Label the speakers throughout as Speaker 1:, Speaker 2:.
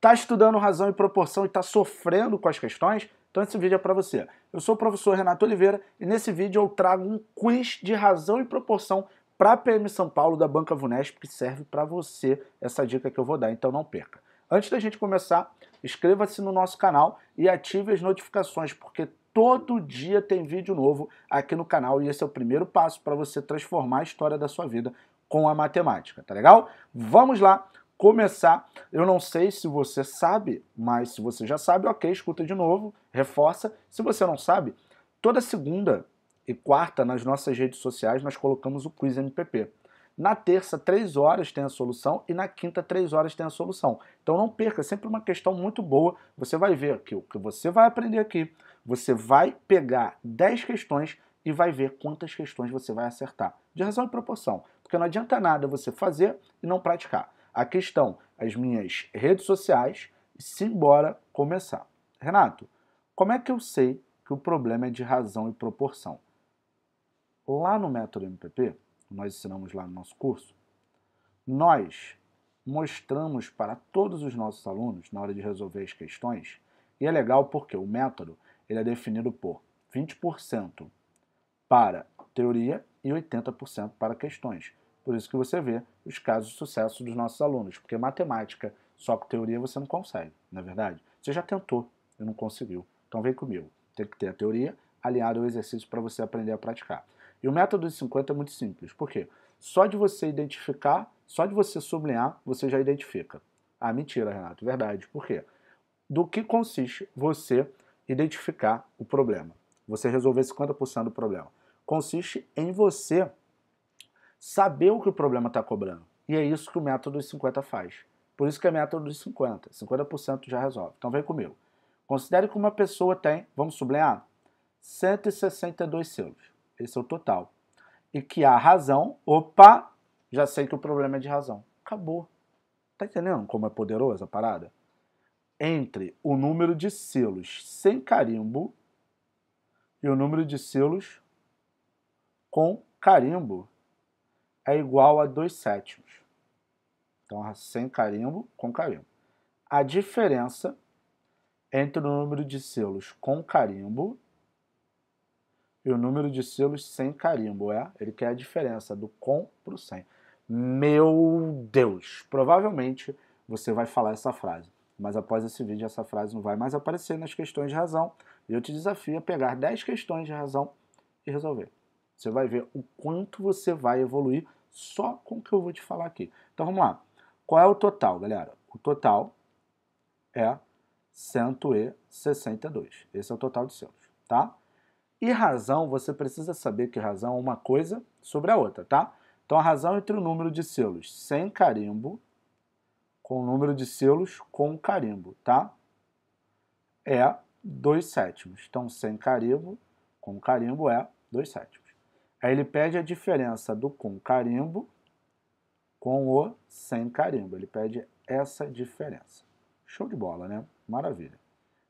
Speaker 1: Está estudando razão e proporção e está sofrendo com as questões? Então esse vídeo é para você. Eu sou o professor Renato Oliveira e nesse vídeo eu trago um quiz de razão e proporção para a PM São Paulo da Banca Vunesp que serve para você essa dica que eu vou dar, então não perca. Antes da gente começar, inscreva-se no nosso canal e ative as notificações, porque todo dia tem vídeo novo aqui no canal e esse é o primeiro passo para você transformar a história da sua vida com a matemática, tá legal? Vamos lá começar. Eu não sei se você sabe, mas se você já sabe, ok, escuta de novo, reforça. Se você não sabe, toda segunda e quarta nas nossas redes sociais nós colocamos o quiz MPP. Na terça, três horas tem a solução e na quinta, três horas tem a solução. Então não perca, é sempre uma questão muito boa. Você vai ver que o que você vai aprender aqui, você vai pegar 10 questões e vai ver quantas questões você vai acertar. De razão e proporção. Porque não adianta nada você fazer e não praticar. Aqui estão as minhas redes sociais. Simbora começar. Renato, como é que eu sei que o problema é de razão e proporção? Lá no método MPP, nós ensinamos lá no nosso curso, nós mostramos para todos os nossos alunos, na hora de resolver as questões, e é legal porque o método ele é definido por 20% para teoria e 80% para questões. Por isso que você vê os casos de sucesso dos nossos alunos, porque matemática só com teoria você não consegue, na é verdade. Você já tentou e não conseguiu. Então vem comigo. Tem que ter a teoria aliada ao exercício para você aprender a praticar. E o método de 50 é muito simples. Por quê? Só de você identificar, só de você sublinhar, você já identifica. Ah, mentira, Renato. Verdade. Por quê? Do que consiste você identificar o problema? Você resolver 50% do problema. Consiste em você saber o que o problema está cobrando. E é isso que o método dos 50 faz. Por isso que é método dos 50. 50% já resolve. Então vem comigo. Considere que uma pessoa tem, vamos sublinhar, 162 selos. Esse é o total. E que a razão, opa, já sei que o problema é de razão. Acabou. Tá entendendo como é poderosa a parada? Entre o número de selos sem carimbo e o número de selos com carimbo é igual a 2 sétimos. Então, sem carimbo, com carimbo. A diferença entre o número de selos com carimbo e o número de selos sem carimbo. É, ele quer a diferença do com para o sem. Meu Deus! Provavelmente você vai falar essa frase. Mas após esse vídeo, essa frase não vai mais aparecer nas questões de razão. E eu te desafio a pegar 10 questões de razão e resolver. Você vai ver o quanto você vai evoluir só com o que eu vou te falar aqui. Então vamos lá. Qual é o total, galera? O total é 162. Esse é o total de selos, tá? E razão, você precisa saber que razão é uma coisa sobre a outra, tá? Então a razão entre o número de selos sem carimbo com o número de selos com carimbo, tá? É 2 sétimos. Então sem carimbo com carimbo é 2 sétimos. Aí ele pede a diferença do com carimbo com o sem carimbo. Ele pede essa diferença. Show de bola, né? Maravilha.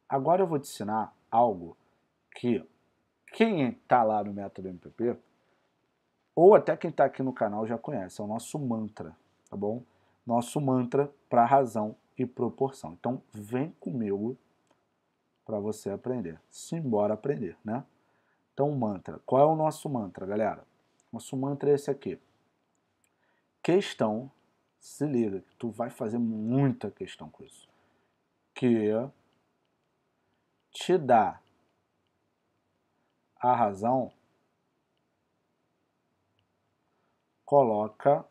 Speaker 1: Agora eu vou te ensinar algo que quem está lá no método MPP, ou até quem está aqui no canal já conhece, é o nosso mantra, tá bom? Nosso mantra para razão e proporção. Então vem comigo para você aprender, simbora aprender, né? Então, o mantra. Qual é o nosso mantra, galera? Nosso mantra é esse aqui. Questão, se liga, que tu vai fazer muita questão com isso. Que te dá a razão, coloca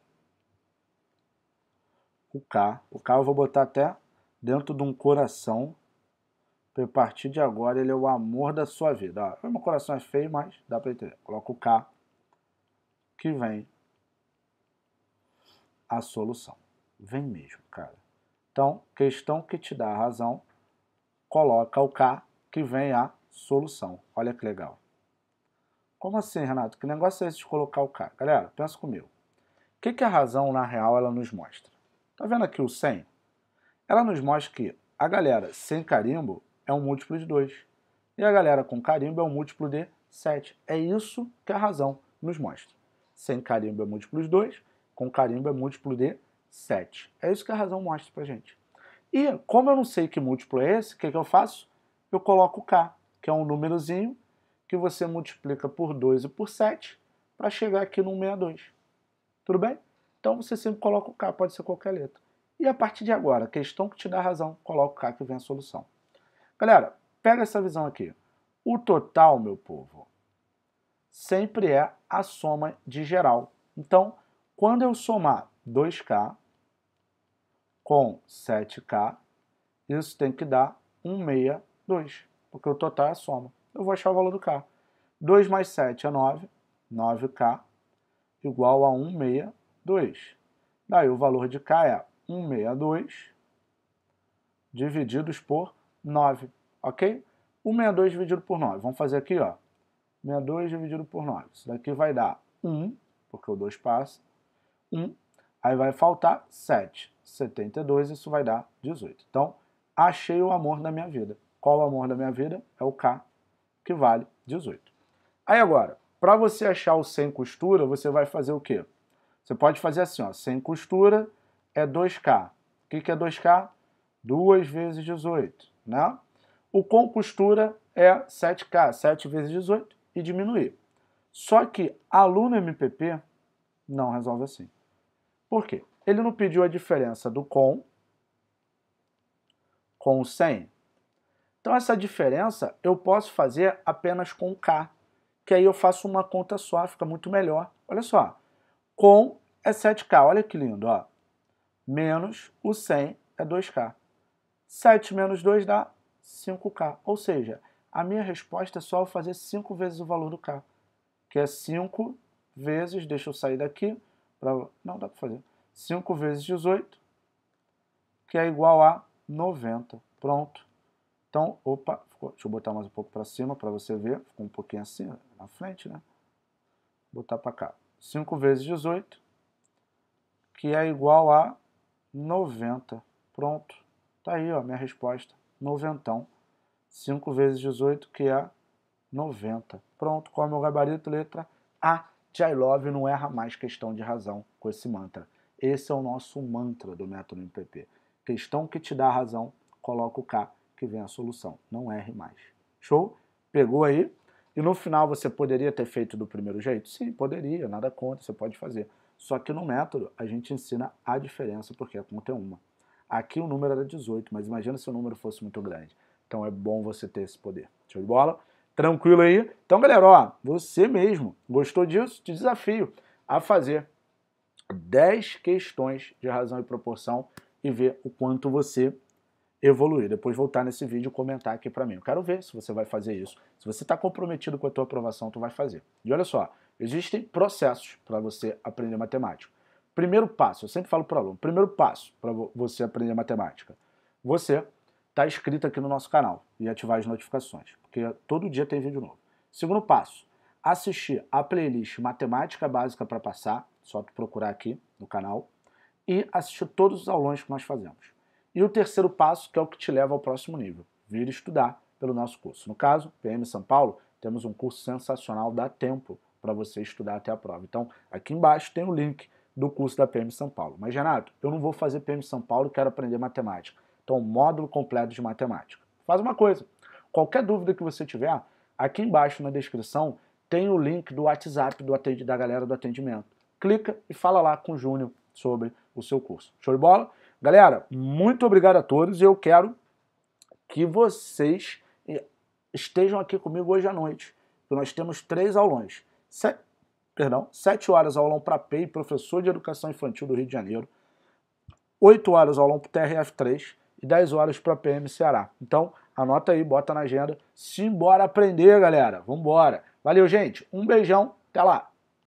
Speaker 1: o K. O K eu vou botar até dentro de um coração então, a partir de agora, ele é o amor da sua vida. Ah, meu coração é feio, mas dá para entender. Coloca o K, que vem a solução. Vem mesmo, cara. Então, questão que te dá a razão, coloca o K, que vem a solução. Olha que legal. Como assim, Renato? Que negócio é esse de colocar o K? Galera, pensa comigo. O que, que a razão, na real, ela nos mostra? Tá vendo aqui o 100? Ela nos mostra que a galera sem carimbo é um múltiplo de 2. E a galera com carimbo é um múltiplo de 7. É isso que a razão nos mostra. Sem carimbo é múltiplo de 2, com carimbo é múltiplo de 7. É isso que a razão mostra pra gente. E como eu não sei que múltiplo é esse, o que, é que eu faço? Eu coloco K, que é um númerozinho que você multiplica por 2 e por 7 para chegar aqui no 162. Tudo bem? Então você sempre coloca o K, pode ser qualquer letra. E a partir de agora, questão que te dá razão, coloca o K que vem a solução. Galera, pega essa visão aqui. O total, meu povo, sempre é a soma de geral. Então, quando eu somar 2K com 7K, isso tem que dar 162, porque o total é a soma. Eu vou achar o valor do K. 2 mais 7 é 9, 9K igual a 162. Daí o valor de K é 162 divididos por 9, ok? 162 dividido por 9. Vamos fazer aqui, ó. 62 dividido por 9. Isso daqui vai dar 1, porque o 2 passa. 1. Aí vai faltar 7. 72, isso vai dar 18. Então, achei o amor da minha vida. Qual o amor da minha vida? É o K, que vale 18. Aí agora, para você achar o sem costura, você vai fazer o quê? Você pode fazer assim, ó, sem costura é 2K. O que, que é 2K? 2 vezes 18 né? O com costura é 7K, 7 vezes 18 e diminuir. Só que aluno MPP não resolve assim. Por quê? Ele não pediu a diferença do com com o sem. Então essa diferença eu posso fazer apenas com K, que aí eu faço uma conta só, fica muito melhor. Olha só, com é 7K, olha que lindo, ó. Menos o 100 é 2K. 7 menos 2 dá 5K. Ou seja, a minha resposta é só eu fazer 5 vezes o valor do K, que é 5 vezes, deixa eu sair daqui, pra, não dá para fazer, 5 vezes 18, que é igual a 90. Pronto. Então, opa, ficou, deixa eu botar mais um pouco para cima para você ver, ficou um pouquinho assim, na frente, né? Vou botar para cá. 5 vezes 18, que é igual a 90. Pronto. Tá aí, ó, minha resposta. Noventão. 5 vezes 18, que é 90. Pronto, qual é o meu gabarito? Letra A. Love não erra mais questão de razão com esse mantra. Esse é o nosso mantra do método MPP. Questão que te dá razão, coloca o K, que vem a solução. Não erre mais. Show? Pegou aí? E no final você poderia ter feito do primeiro jeito? Sim, poderia, nada contra, você pode fazer. Só que no método a gente ensina a diferença, porque a conta é uma. Aqui o número era 18, mas imagina se o número fosse muito grande. Então é bom você ter esse poder. Show de bola? Tranquilo aí? Então, galera, ó, você mesmo gostou disso? Te desafio a fazer 10 questões de razão e proporção e ver o quanto você evoluir. Depois voltar nesse vídeo e comentar aqui para mim. Eu quero ver se você vai fazer isso. Se você está comprometido com a tua aprovação, tu vai fazer. E olha só, existem processos para você aprender matemática. Primeiro passo, eu sempre falo para o aluno, primeiro passo para você aprender matemática. Você está inscrito aqui no nosso canal e ativar as notificações, porque todo dia tem vídeo novo. Segundo passo, assistir a playlist Matemática Básica para Passar, só procurar aqui no canal, e assistir todos os aulões que nós fazemos. E o terceiro passo, que é o que te leva ao próximo nível, vir estudar pelo nosso curso. No caso, PM São Paulo, temos um curso sensacional, dá tempo para você estudar até a prova. Então, aqui embaixo tem o link do curso da PM São Paulo. Mas, Renato, eu não vou fazer PM São Paulo, quero aprender matemática. Então, módulo completo de matemática. Faz uma coisa. Qualquer dúvida que você tiver, aqui embaixo na descrição tem o link do WhatsApp do atende, da galera do atendimento. Clica e fala lá com o Júnior sobre o seu curso. Show de bola? Galera, muito obrigado a todos e eu quero que vocês eh, estejam aqui comigo hoje à noite. Nós temos três aulões perdão, 7 horas aulão para PEI, professor de educação infantil do Rio de Janeiro, 8 horas aulão para TRF3 e 10 horas para PM Ceará. Então, anota aí, bota na agenda, simbora aprender, galera. Vambora. Valeu, gente. Um beijão, até lá.